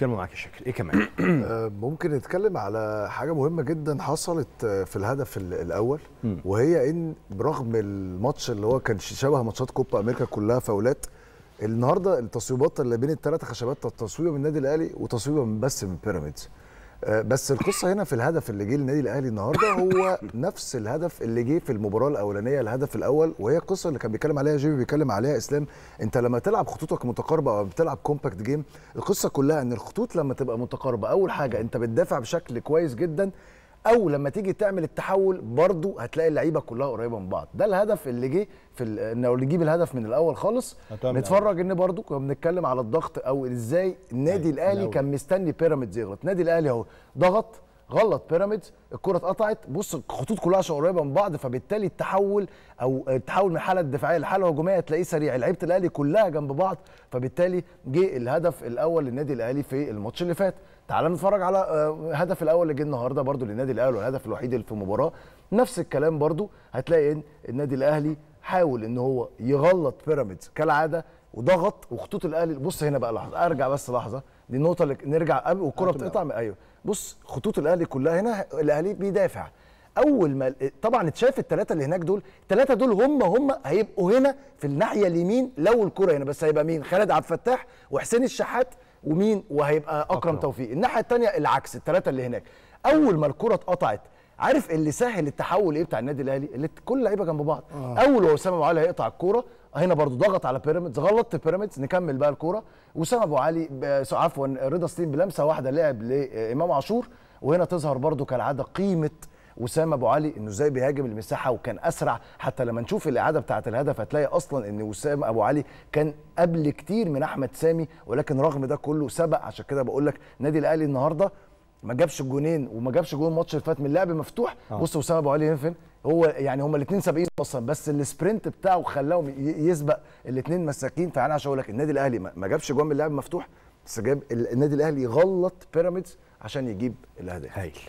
كلمه معاك يا شاكر ايه كمان ممكن نتكلم على حاجه مهمه جدا حصلت في الهدف الاول وهي ان برغم الماتش اللي هو كان شبه ماتشات كوبا امريكا كلها فاولات النهارده التصويبات اللي بين الثلاثه خشبات التصويبه من النادي الاهلي وتصويبه من بس من بيراميدز آه، بس القصه هنا في الهدف اللي جه للنادي الاهلي النهارده هو نفس الهدف اللي جه في المباراه الاولانيه الهدف الاول وهي القصه اللي كان بيتكلم عليها جيمي بيتكلم عليها اسلام انت لما تلعب خطوطك متقاربه او بتلعب كومباكت جيم القصه كلها ان الخطوط لما تبقى متقاربه اول حاجه انت بتدافع بشكل كويس جدا او لما تيجي تعمل التحول برضو هتلاقي اللعيبه كلها قريبه من بعض ده الهدف اللي جه في لو نجيب الهدف من الاول خالص نتفرج إيه؟ ان برضو كنا بنتكلم على الضغط او ازاي النادي الاهلي كان مستني بيراميدز يغلط النادي الاهلي اهو ضغط غلط بيراميدز الكره اتقطعت بص الخطوط كلها عشان قريبه من بعض فبالتالي التحول او التحول من الحاله الدفاعيه لحاله هجوميه تلاقيه سريع لعيبه الاهلي كلها جنب بعض فبالتالي جه الهدف الاول للنادي الاهلي في الماتش اللي فات تعال نتفرج على الهدف آه، الاول اللي جه النهارده برده للنادي الاهلي والهدف الوحيد اللي في المباراه نفس الكلام برده هتلاقي ان النادي الاهلي حاول ان هو يغلط بيراميدز كالعاده وضغط وخطوط الاهلي بص هنا بقى لحظه ارجع بس لحظه دي النقطه اللي نرجع قبل والكره بتقطع ايوه بص خطوط الاهلي كلها هنا الاهلي بيدافع اول ما طبعا اتشاف الثلاثه اللي هناك دول الثلاثه دول هم هم هيبقوا هنا في الناحيه اليمين لو الكره هنا بس هيبقى مين خالد عبد الفتاح وحسين الشحات ومين وهيبقى اكرم, أكرم. توفيق الناحيه الثانيه العكس الثلاثه اللي هناك اول ما الكره اتقطعت عارف اللي سهل التحول ايه بتاع النادي الاهلي اللي كل لعيبه جنب بعض آه. اول وسام ابو علي هيقطع الكوره هنا برضو ضغط على بيراميدز غلط بيراميدز نكمل بقى الكوره وسام ابو علي عفوا رضا سليم بلمسه واحده لعب لامام عاشور وهنا تظهر برضو كالعاده قيمه وسام ابو علي انه ازاي بيهاجم المساحه وكان اسرع حتى لما نشوف الاعاده بتاعه الهدف هتلاقي اصلا ان وسام ابو علي كان قبل كتير من احمد سامي ولكن رغم ده كله سبق عشان كده بقول لك نادي الاهلي النهارده ما جابش الجونين وما جابش جون الماتش اللي فات من لعب مفتوح آه. بص وسام ابو علي ينفن هو يعني هما الاثنين سابقين اصلا بس السبرنت بتاعه خلاهم يسبق الاثنين مساكين فانا عشان اقول لك النادي الاهلي ما جابش جون من لعب مفتوح بس جاب النادي الاهلي غلط بيراميدز عشان يجيب الاهداف هايل